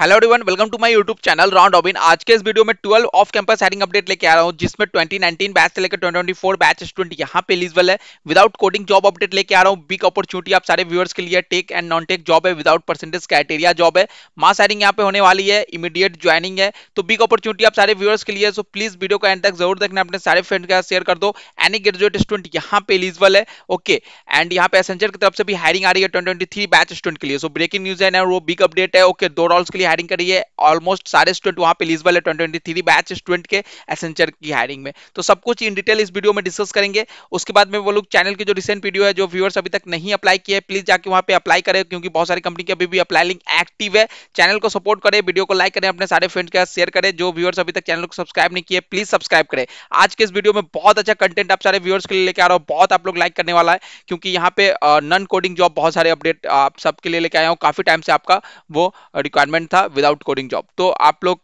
Hello everyone welcome to my YouTube channel round ऑबिन आज के इस वीडियो में 12 ऑफ कैंपस हैरिंग अपडेट लेके आ रहा हूँ जिसमें 2019 बैच से लेकर 2024 बैच स्टूडेंट यहाँ पे एलिजिबल है विदाउट कोडिंग जॉब अपडेट लेके आ रहा हूँ बिग अपॉर्चुनिटी आप सारे व्यूअर्स के लिए tech and non tech job है विदाउट परसेंटेज क्राइटेरिया जॉब है मास हायरिंग यहाँ पे होने वाली है इमीडिएट ज्वाइनिंग है तो बिग अपॉर्चुनिटी आप सारे व्यूअर्स के लिए सो प्लीज वीडियो का एंड तक जरूर देखना अपने सारे फ्रेंड के साथ शेयर कर दो एनी ग्रेजुएट स्टूडेंट यहाँ पे एलिजिबल है ओके एंड यहाँ पे एसेंचर की तरफ से भी हायरिंग आ रही है ट्वेंटी बैच स्टूडेंट के लिए सो ब्रेकिंग न्यूज है वो बिग अपडेट है ओके दो रॉल्स के लिए हायरिंग करी है ऑलमोस्ट सारे स्टूडेंट वहां पे एलिजिबल है ट्वेंटी बैच स्टूडेंट के एसेंचर की हायरिंग में तो सब कुछ इन डिटेल इस वीडियो में डिस्कस करेंगे उसके बाद में वो लोग चैनल की जो रिसेंट वीडियो है जो व्यूअर्स अभी तक नहीं अप्लाई किया है प्लीज जाके वहां पे अप्लाई करें क्योंकि बहुत सारी कंपनी की अभी भी अप्लाई लिंक एक्टिव है चैनल को सपोर्ट करें वीडियो को लाइक करें अपने सारे फ्रेंड्स के साथ शेयर करें जो व्यूअर्स अभी तक चैनल को सब्सक्राइब नहीं किए प्लीज सब्सक्राइब करें आज के इस वीडियो में बहुत अच्छा कंटेंट आप सारे व्यूअर्स के लिए लेकर आ रहा हूँ बहुत आप लोग लाइक करने वाला है क्योंकि यहाँ पे नॉन कोडिंग जॉब बहुत सारे अपडेट आप सबके लिए लेके आया हूँ काफी टाइम से आपका वो रिक्वायरमेंट था विदाउट कोडिंग जॉब तो आप लोग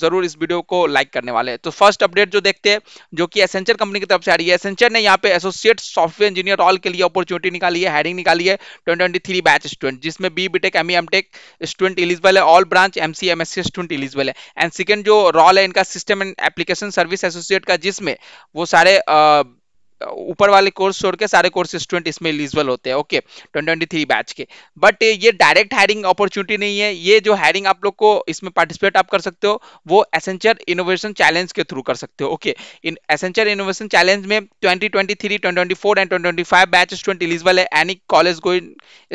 जरूर इस वीडियो को लाइक करने वाले हैं तो फर्स्ट अपडेट जो देखते हैं जो कि एसेंचर कंपनी की तरफ से आ रही है एसेंचर ने यहाँ पे एसोसिएट सॉफ्टवेयर इंजीनियर ऑल के लिए अपॉर्चुनिटी निकाली है हेडिंग निकाली है 2023 बैच स्टूडेंट जिसमें B B Tech M E M tech student eligible है all branch M M C S C student eligible है एंड सेकेंड जो रॉल है इनका system and application service associate का जिसमें वो सारे uh, ऊपर वाले कोर्स छोड़ के सारे कोर्स स्टूडेंट इसमें एलिजिबल होते हैं ओके ट्वेंटी थ्री बैच के बट ये डायरेक्ट हायरिंग अपॉर्चुनिटी नहीं है ये जो हायरिंग आप लोग को इसमें पार्टिसिपेट आप कर सकते हो वो एसेंचर इनोवेशन चैलेंज के थ्रू कर सकते हो okay in Accenture innovation challenge में twenty twenty three twenty twenty four and twenty five batch student eligible है एनी कॉलेज गोइंग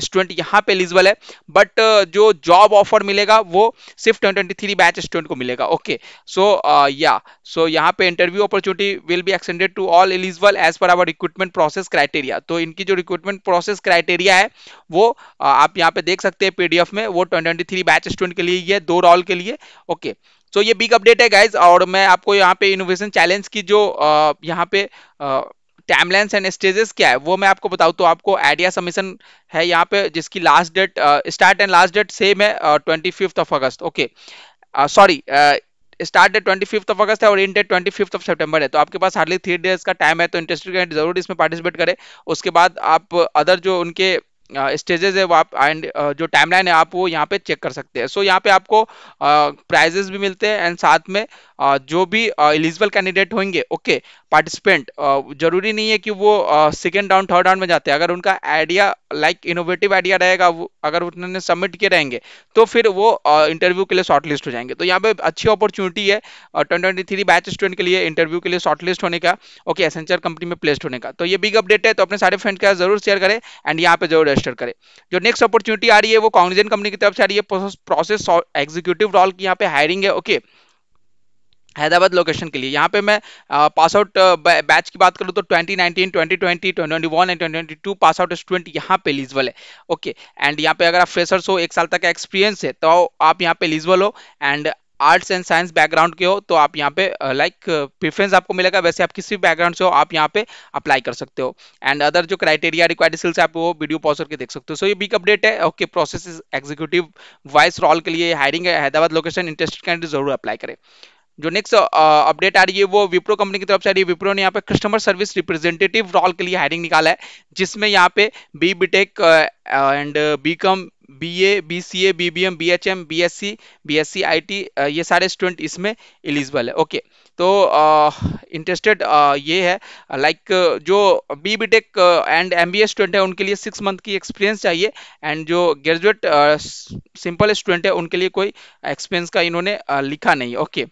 स्टूडेंट यहाँ पे एलिजिबल है बट uh, जो जॉब ऑफर मिलेगा वो सिर्फ ट्वेंटी थ्री बैच स्टूडेंट को मिलेगा ओके सो या सो यहाँ पे interview opportunity will be extended to all eligible as as per our recruitment process criteria तो इनकी जो रिक्रूटमेंट प्रोसेस क्राइटेरिया है वो आप यहाँ पे देख सकते हैं पीडीएफ में वो ट्वेंटी थ्री बैच स्टूडेंट के लिए ये दो रॉल के लिए ओके सो so, ये बिग अपडेट है गाइज और मैं आपको यहाँ पे इनोवेशन चैलेंज की जो यहाँ पे टाइमलाइंस एंड स्टेजेस क्या है वो मैं आपको बताऊँ तो आपको आइडिया सबमिशन है यहाँ पे जिसकी last date start and last date same है twenty of August okay sorry start date twenty fifth of August है और end date twenty fifth of September है तो आपके पास हार्डली थ्री डेज का टाइम है तो इंटरेस्टेड कैंडिडेट जरूर इसमें पार्टिसिपेट करें उसके बाद आप अदर जो उनके स्टेजेस है वो आप एंड जो टाइमलाइन है आप वो यहाँ पे चेक कर सकते हैं सो so, यहाँ पे आपको प्राइजेस भी मिलते हैं एंड साथ में जो भी एलिजिबल कैंडिडेट होंगे ओके पार्टिसिपेंट जरूरी नहीं है कि वो सेकेंड राउंड थर्ड राउंड में जाते हैं अगर उनका आइडिया लाइक इनोवेटिव आइडिया रहेगा अगर उन्होंने सबमिट किए रहेंगे तो फिर वो इंटरव्यू के लिए शॉर्ट लिस्ट हो जाएंगे तो यहाँ पे अच्छी अपॉर्चुनिटी है twenty twenty three batch student के लिए इंटरव्यू के लिए शॉर्ट लिस्ट होने का ओके एसेंचर कंपनी में प्लेस्ड होने का तो ये बिग अपडेट है तो अपने सारे फ्रेंड का जरूर शेयर करें एंड यहाँ पे जरूर रजिस्टर करें जो नेक्स्ट अपॉर्चुनिटी आ रही है वो कांग्रेजन कंपनी की तरफ से आ रही है प्रोसेस एग्जीक्यूटिव रोल की यहाँ पे हायरिंग है ओके okay. हैदराबाद लोकेशन के लिए यहाँ पे मैं पास आउट बैच की बात करूँ तो 2019, 2020, 2021 एंड 2022 पास आउट स्टूडेंट यहाँ पे एलिजिबल है ओके एंड यहाँ पे अगर आप फ्रेशर्स हो एक साल तक का एक्सपीरियंस है तो आप यहाँ पे एलिजिबल हो and arts and science background के हो तो आप यहाँ पे लाइक like, प्रेफरेंस आपको मिलेगा वैसे आप किसी भी बैकग्राउंड से हो आप यहाँ पे अप्लाई कर सकते हो एंड अदर जो क्राइटेरिया रिक्वायर्ड स्किल्स आप वो वीडियो पॉज करके देख सकते हो सो so, ये बिग अपडेट है okay process executive voice role के लिए hiring Hyderabad location interested candidate जरूर अप्लाई करें जो नेक्स्ट अपडेट आ रही है वो विप्रो कंपनी की तरफ से आ रही है विप्रो ने यहाँ पे कस्टमर सर्विस रिप्रेजेंटेटिव रोल के लिए हायरिंग निकाला है जिसमें यहाँ पे B B tech and B com B A B C A B B M B H M B S C B S C I T ये सारे स्टूडेंट इसमें एलिजिबल है ओके तो इंटरेस्टेड ये है लाइक जो B B tech and M B A student है उनके लिए सिक्स मंथ की एक्सपीरियंस चाहिए एंड जो ग्रेजुएट सिंपल स्टूडेंट है उनके लिए कोई एक्सपीरियंस का इन्होंने लिखा नहीं ओके okay.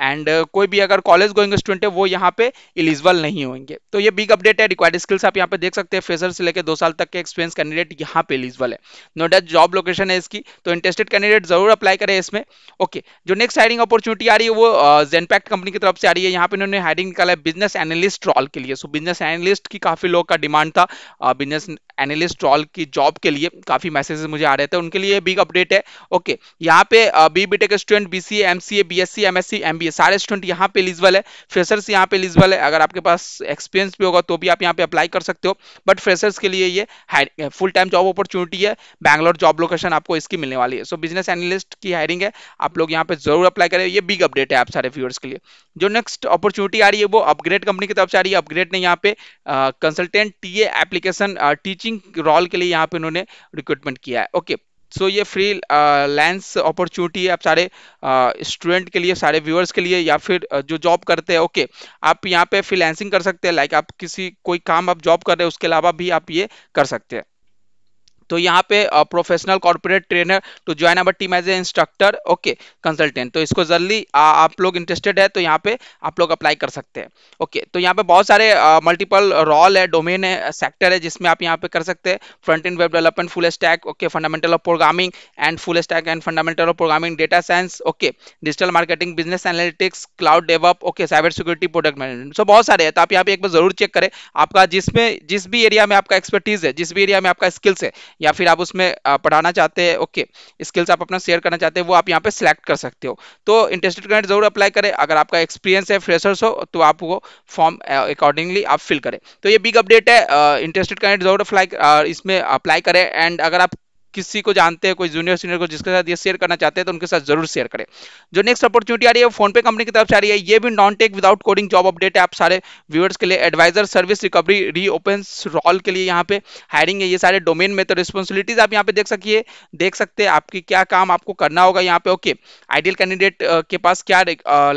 एंड uh, कोई भी अगर कॉलेज गोइंग स्टूडेंट है वो यहाँ पे इलिजिबल नहीं होंगे तो ये बिग अपडेट है रिक्वायर्ड स्किल्स आप यहाँ पे देख सकते हैं फेसर से लेकर दो साल तक के एक्सपीरियंस कैंडिडेट यहाँ पे इलिजिबल है नो डाउट जॉब लोकेशन है इसकी तो इंटरेस्टेड कैंडिडेट जरूर अप्लाई करें इसमें ओके okay, जो नेक्स्ट हायरिंग अपॉर्चुनिटी आ रही है वो जेनपैक्ट uh, कंपनी की तरफ से आ रही है यहाँ पे इन्होंने हायरिंग निकाला है बिजनेस एनालिस्ट रॉल के लिए सो बिजनेस एनालिस्ट की काफी लोग का डिमांड था बिजनेस एनालिस्ट रॉल की जॉब के लिए काफी मैसेजेस मुझे आ रहे थे उनके लिए बिग अपडेट है ओके okay, यहाँ पे B B tech student B C M C A B S C M S C M B भी है सारे स्टूडेंट यहाँ पे एलिजिबल है फ्रेशर्स यहाँ पे एलिजिबल है अगर आपके पास एक्सपीरियंस भी होगा तो भी आप यहाँ पे अप्लाई कर सकते हो बट फ्रेशर्स के लिए ये फुल टाइम जॉब अपॉर्चुनिटी है बैंगलोर जॉब लोकेशन आपको इसकी मिलने वाली है सो बिजनेस एनलिस्ट की हायरिंग है आप लोग यहाँ पे जरूर अप्लाई करें ये बिग अपडेट है आप सारे व्यूअर्स के लिए जो नेक्स्ट अपॉर्चुनिटी आ रही है वो अपग्रेड कंपनी की तरफ से आ रही है अपग्रेड ने यहाँ पे consultant T application teaching role के लिए यहाँ पे उन्होंने रिक्रूटमेंट किया है ओके okay. सो ये फ्री लैंस अपॉर्चुनिटी है आप सारे स्टूडेंट uh, के लिए सारे व्यूअर्स के लिए या फिर uh, जो जॉब करते हैं ओके okay, आप यहाँ पे फ्री कर सकते हैं लाइक आप किसी कोई काम आप जॉब कर रहे हैं उसके अलावा भी आप ये कर सकते हैं तो यहाँ पे professional corporate trainer to join our team as a instructor okay consultant तो इसको जल्दी आप लोग इंटरेस्टेड है तो यहाँ पे आप लोग अप्लाई कर सकते हैं ओके okay, तो यहाँ पे बहुत सारे मल्टीपल रोल है डोमेन है सेक्टर है जिसमें आप यहाँ पे कर सकते हैं front end web development full stack okay fundamental of programming and full stack and fundamental of programming data science okay digital marketing business analytics cloud develop okay cyber security product management so बहुत सारे है तो आप यहाँ पे एक बार जरूर check करें आपका जिसमें जिस भी एरिया में आपका एक्सपर्टीज है जिस भी एरिया में आपका स्किल्स है या फिर आप उसमें पढ़ाना चाहते हैं ओके स्किल्स आप अपना शेयर करना चाहते हैं वो आप यहाँ पे सिलेक्ट कर सकते हो तो इंटरेस्टेड कैंडिडेट जरूर अप्लाई करें अगर आपका एक्सपीरियंस है फ्रेशर्स हो तो आप वो फॉर्म अकॉर्डिंगली आप फिल करें तो ये बिग अपडेट है इंटरेस्टेड कैंडिडेट जरूर अप्लाई इसमें अप्लाई करें एंड अगर आप किसी को जानते हैं कोई जूनियर सीनियर को जिसके साथ ये शेयर करना चाहते हैं तो उनके साथ जरूर शेयर करें जो नेक्स्ट अपॉर्चुनिटी आ रही है फोन पे कंपनी की तरफ से आ रही है ये भी non tech without coding job update है आप सारे व्यूअर्स के लिए advisor service recovery reopen role के लिए यहाँ पे हायरिंग है ये सारे डोमेन में तो रिस्पॉन्सिबिलिटीज आप यहाँ पे देख सकिए देख सकते हैं आपकी क्या काम आपको करना होगा यहाँ पे ओके आइडियल कैंडिडेट के पास क्या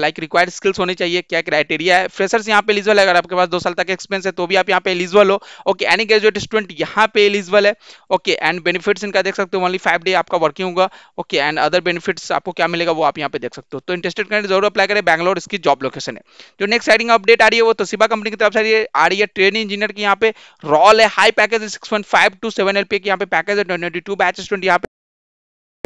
लाइक रिक्वायर्ड स्किल्स होने चाहिए क्या क्राइटेरिया है फ्रेशर्स यहाँ पे एलिजिबल है अगर आपके पास दो साल तक एक्सपीरियंस है तो भी आप यहाँ पे एलिजिबल हो ओके एनी ग्रेजुएट स्टूडेंट यहाँ पे एलिजिबल है ओके एंड बेनिफिट्स इनका देख सकते हो ओनली फाइव डे आपका वर्किंग होगा ओके एंड अदर बेनिफिट्स आपको क्या मिलेगा वो आप यहाँ पे देख सकते हो तो इंटरेस्टेड कैंडिडेट जरूर अप्लाई करें बैंगलोर इसकी जॉब लोकेशन है जो नेक्स्ट साइडिंग अपडेट आ रही है वो तो सिबा कंपनी की तरफ से आ रही है ट्रेन इंजीनियर की यहाँ पे रॉल है high package six point five to seven L की यहाँ पे पैकेज है ट्वेंटी टू बैचेस ट्वेंटी यहाँ पे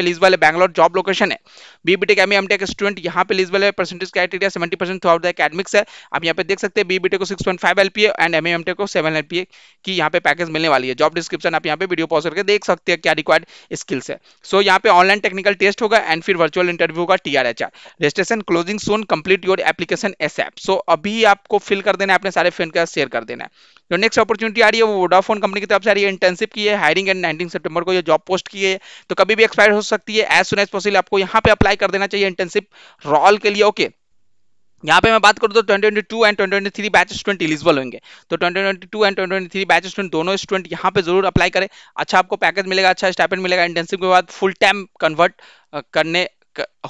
पे लिजबल है बैंगलोर जॉब लोकेशन है B B tech M M tech student यहाँ पे लिजबल है percentage criteria seventy percent through the academics है आप यहाँ पे देख सकते हैं बीबीटेक को six point five L P and M M M tech को सेवन एल पी ए की यहाँ पे पैकेज मिलने वाली है जॉब डिस्क्रिप्शन आप यहाँ पे वीडियो पॉज करके देख सकते हैं क्या रिक्वायर्ड स्किल्स है सो so, यहाँ पे ऑनलाइन टेक्निकल टेस्ट होगा एंड फिर वर्चुअल इंटरव्यू का T R H R registration closing soon complete your application ASAP so अभी आपको फिल कर देना है अपने सारे फ्रेंड के साथ शेयर कर देना है जो नेक्स्ट अपॉर्चुनिटी आ रही है वो वोडाफोन कंपनी की तरफ से आ रही है इंटर्नशिप की है हायरिंग एंड नाइनटीन सेप्टेबर को ये जॉब पोस्ट की है तो कभी भी एक्सपायर हो सकती है एज सुन एज पॉसिबल आपको यहाँ पे अप्लाई कर देना चाहिए इंटर्नशिप रॉल के लिए ओके यहाँ पे मैं बात करूँ तो 2022 एंड 2023 बैच स्टूडेंट इलिजिबल होंगे तो 2022 एंड 2023 बैच स्टूडेंट दोनों स्टूडेंट यहाँ पे जरूर अप्लाई करें अच्छा आपको पैकेज मिलेगा अच्छा स्टाइपेंड मिलेगा इंटर्नशिप के बाद फुल टाइम कन्वर्ट करने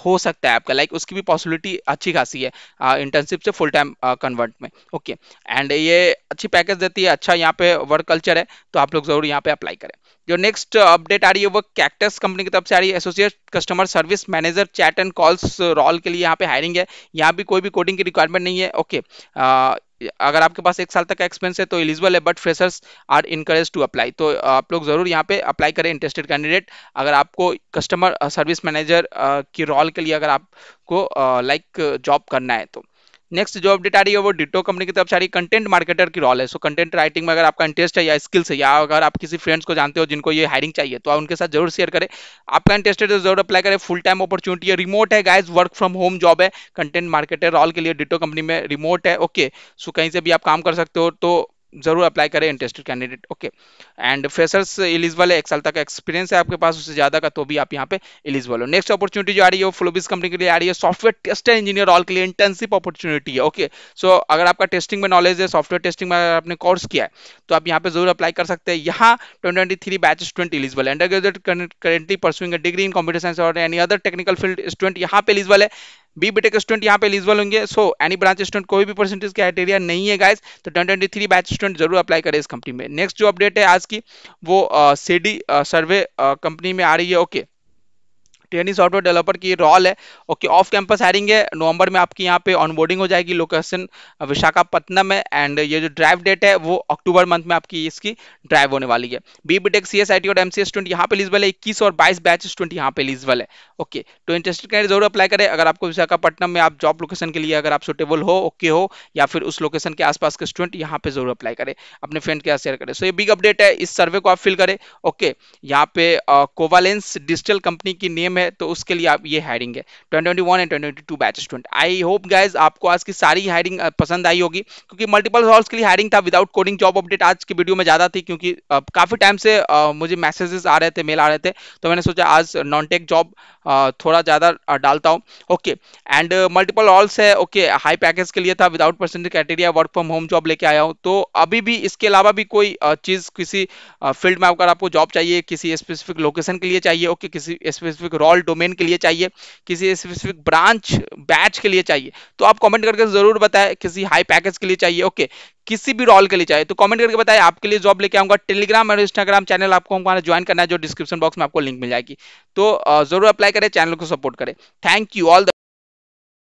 हो सकता है आपका लाइक like, उसकी भी पॉसिबिलिटी अच्छी खासी है इंटर्नशिप से फुल टाइम कन्वर्ट में ओके एंड ये अच्छी पैकेज देती है अच्छा यहाँ पे वर्क कल्चर है तो आप लोग जरूर यहाँ पे अप्लाई करें जो नेक्स्ट अपडेट आ रही है वो कैक्टस कंपनी की तरफ से आ रही है associate customer service manager chat and calls role के लिए यहाँ पे हायरिंग है यहाँ भी कोई भी कोडिंग की रिक्वायरमेंट नहीं है ओके okay. अगर आपके पास एक साल तक का एक्सपीरियंस है तो एलिजिबल है but freshers are encourage to apply तो आप लोग जरूर यहाँ पे अप्लाई करें इंटरेस्टेड कैंडिडेट अगर आपको कस्टमर सर्विस मैनेजर की रोल के लिए अगर आपको लाइक जॉब करना है तो नेक्स्ट जो अपडेट आ रही है वो डिटो कंपनी की तरफ से आ रही है कंटेंट मार्केटर की रोल है सो कंटेंट राइटिंग में अगर आपका इंटरेस्ट है या स्किल्स है या अगर आप किसी फ्रेंड्स को जानते हो जिनको ये हायरिंग चाहिए तो आप उनके साथ जरूर शेयर करें आपका इंटरेस्ट है तो जरूर अप्लाई करें फुल टाइम अपॉर्चुनिटी है रिमोट है guys work from home job है कंटेंट मार्केटर रोल के लिए डिटो कंपनी में रिमोट है ओके सो कहीं से भी आप काम कर सकते हो तो जरूर अप्लाई करें interested candidate okay and freshers eligible है एक साल तक एक्सपीरियंस है आपके पास उससे ज़्यादा का तो भी आप यहाँ पे एलिजिबल हो नेक्स्ट अपॉर्चुनिटी जो आ रही है वो फ्लोबिस कंपनी के लिए आ रही है सॉफ्टवेयर टेस्टर इंजीनियर ऑल के लिए इंटर्नशिप अपॉर्चुनिटी है ओके okay. सो so, अगर आपका टेस्टिंग में नॉलेज है सॉफ्टवेयर टेस्टिंग में अगर आपने कोर्स किया है तो आप यहाँ पे जरूर अप्लाई कर सकते हैं यहाँ twenty three batch student eligible है under graduate currently pursuing degree in computer science और any other technical field student यहाँ पे एलिजिबल है बी बीटेक स्टूडेंट यहाँ पे एलिजिबल होंगे सो एनी ब्रांच स्टूडेंट कोई भी परसेंटेज क्राइटेरिया नहीं है गाइज तो ट्वेंटी थ्री बैच स्टूडेंट जरूर अप्लाई करें इस कंपनी में नेक्स्ट जो अपडेट है आज की वो सी डी सर्वे कंपनी में आ रही है okay okay. Training software developer की रोल है ओके ऑफ कैंपस हायरिंग है नवंबर में आपकी यहाँ पे ऑनबोर्डिंग हो जाएगी लोकेशन विशाखापट्टनम है एंड ये जो ड्राइव डेट है वो अक्टूबर मंथ में आपकी इसकी ड्राइव होने वाली है B B tech C S I T और एम सी एस ट्वेंटी यहाँ पे लिजबल है इक्कीस और बाईस बैच स्टूडेंट यहाँ पे एलिजिबल है ओके तो इंटरेस्टेड कैंडिडेट जरूर अप्लाई करें अगर आपको विशाखापट्टनम में आप जॉब लोकेशन के लिए अगर आप सुटेबल हो ओके हो या फिर उस लोकेशन के आसपास के स्टूडेंट यहाँ पे जरूर अप्लाई करें अपने फ्रेंड के साथ शेयर करें सो ये बिग अपडेट है इस सर्वे को आप फिल करें ओके यहाँ पे कोवालेंस डिजिटल कंपनी की नेम है में तो उसके लिए आप ये हायरिंग है 2021 and 2022 batch student I hope guys आपको आज की सारी हायरिंग पसंद आई होगी क्योंकि मल्टीपल हॉल्स के लिए हायरिंग था विदाउट कोडिंग जॉब अपडेट आज की वीडियो में ज़्यादा थी क्योंकि काफ़ी टाइम से मुझे मैसेजेस आ रहे थे मेल आ रहे थे तो मैंने सोचा आज नॉन टेक जॉब थोड़ा ज़्यादा डालता हूँ ओके एंड मल्टीपल हॉल्स है ओके हाई पैकेज के लिए था without percentage criteria work from home job लेके आया हूँ तो अभी भी इसके अलावा भी कोई चीज़ किसी फील्ड में अगर आपको जॉब चाहिए किसी स्पेसिफिक लोकेशन के लिए चाहिए ओके किसी स्पेसिफिक रोल ऑल डोमेन के लिए चाहिए किसी स्पेसिफिक ब्रांच बैच के लिए चाहिए तो आप कमेंट करके जरूर बताएं किसी हाई पैकेज के लिए चाहिए ओके किसी भी रोल के लिए चाहिए तो कमेंट करके बताएं आपके लिए जॉब लेके आऊंगा टेलीग्राम और इंस्टाग्राम चैनल आपको हमारा ज्वाइन करना है जो डिस्क्रिप्शन बॉक्स में आपको लिंक मिल जाएगी तो जरूर अप्लाई करें चैनल को सपोर्ट करें थैंक यू ऑल